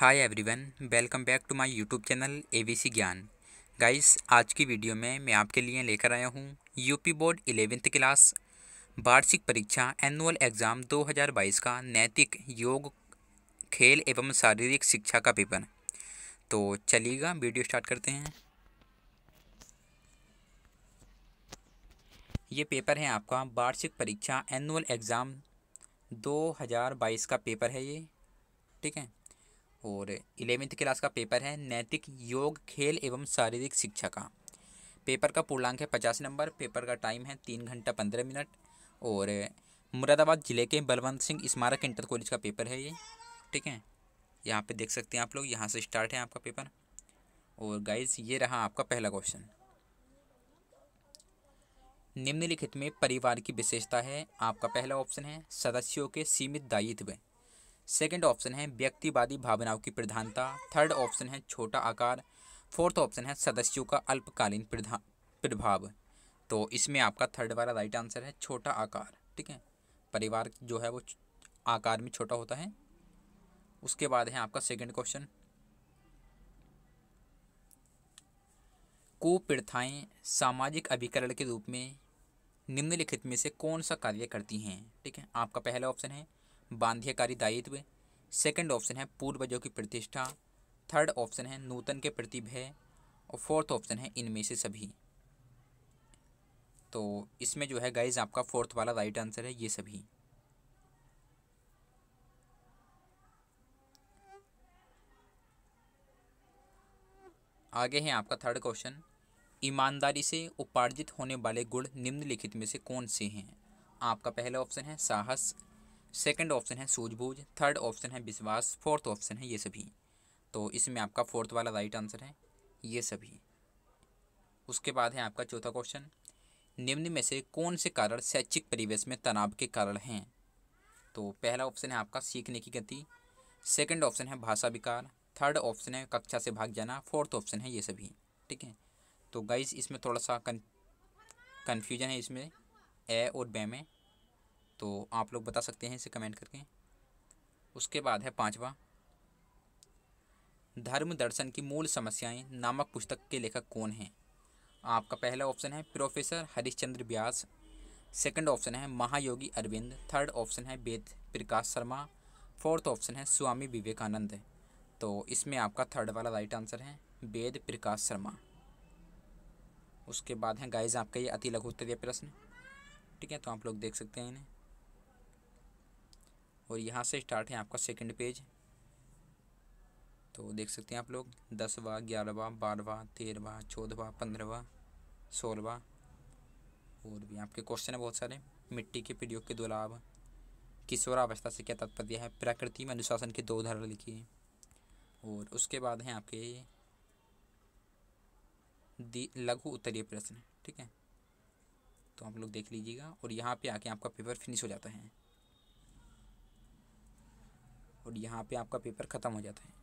hi everyone welcome back to my YouTube channel A B C Gyan guys आज की video में मैं आपके लिए लेकर आया हूँ यूपी बोर्ड इलेवेंथ क्लास वार्षिक परीक्षा एनुअल एग्ज़ाम 2022 का नैतिक योग खेल एवं शारीरिक शिक्षा का पेपर तो चलिएगा वीडियो स्टार्ट करते हैं ये पेपर है आपका वार्षिक परीक्षा एनुअल एग्ज़ाम 2022 का पेपर है ये ठीक है और इलेवेंथ क्लास का पेपर है नैतिक योग खेल एवं शारीरिक शिक्षा का पेपर का पूर्णांक है पचास नंबर पेपर का टाइम है तीन घंटा पंद्रह मिनट और मुरादाबाद ज़िले के बलवंत सिंह स्मारक इंटर कॉलेज का पेपर है ये ठीक है यहाँ पे देख सकते हैं आप लोग यहाँ से स्टार्ट है आपका पेपर और गाइज ये रहा आपका पहला क्वेश्चन निम्नलिखित में परिवार की विशेषता है आपका पहला ऑप्शन है सदस्यों के सीमित दायित्व सेकंड ऑप्शन है व्यक्तिवादी भावनाओं की प्रधानता थर्ड ऑप्शन है छोटा आकार फोर्थ ऑप्शन है सदस्यों का अल्पकालीन प्रभाव तो इसमें आपका थर्ड वाला राइट आंसर है छोटा आकार ठीक है परिवार जो है वो आकार में छोटा होता है उसके बाद है आपका सेकेंड क्वेश्चन कुप्रथाएँ सामाजिक अभिकरण के रूप में निम्नलिखित में से कौन सा कार्य करती हैं ठीक है आपका पहला ऑप्शन है बांध्यकारी दायित्व सेकंड ऑप्शन है पूर्वजों की प्रतिष्ठा थर्ड ऑप्शन है नूतन के भय और फोर्थ ऑप्शन है इनमें से सभी तो इसमें जो है गाइज आपका फोर्थ वाला राइट आंसर है ये सभी आगे है आपका थर्ड क्वेश्चन ईमानदारी से उपार्जित होने वाले गुण निम्नलिखित में से कौन से हैं आपका पहला ऑप्शन है साहस सेकंड ऑप्शन है सूझबूझ थर्ड ऑप्शन है विश्वास फोर्थ ऑप्शन है ये सभी तो इसमें आपका फोर्थ वाला राइट आंसर है ये सभी उसके बाद है आपका चौथा क्वेश्चन निम्न में से कौन से कारण शैक्षिक परिवेश में तनाव के कारण हैं तो पहला ऑप्शन है आपका सीखने की गति सेकंड ऑप्शन है भाषा विकार थर्ड ऑप्शन है कक्षा से भाग जाना फोर्थ ऑप्शन है ये सभी ठीक है तो गाइज इसमें थोड़ा सा कन्फ्यूजन है इसमें ए और बे में तो आप लोग बता सकते हैं इसे कमेंट करके उसके बाद है पांचवा धर्म दर्शन की मूल समस्याएं नामक पुस्तक के लेखक कौन हैं आपका पहला ऑप्शन है professor Harishchandra Vyas second option है महायोगी अरविंद थर्ड ऑप्शन है वेद प्रकाश शर्मा फोर्थ ऑप्शन है स्वामी विवेकानंद तो इसमें आपका थर्ड वाला राइट आंसर है वेद प्रकाश शर्मा उसके बाद है गाइज आपका ये अति लघु उत्तरीय प्रश्न ठीक है तो आप लोग देख सकते हैं इन्हें और यहाँ से स्टार्ट है आपका सेकंड पेज तो देख सकते हैं आप लोग दसवा ग्यारहवा बारहवा तेरहवा चौदहवा पंद्रहवा सोलहवा और भी आपके क्वेश्चन हैं बहुत सारे मिट्टी के प्रयोग के दो लाभ किशोरावस्था से क्या तात्पर्य है प्रकृति में अनुशासन के दो उदाहरण लिखिए और उसके बाद हैं आपके लघु उत्तरीय प्रश्न ठीक है तो आप लोग देख लीजिएगा और यहाँ पे आके आपका पेपर फिनिश हो जाता है और यहाँ पे आपका पेपर ख़त्म हो जाता है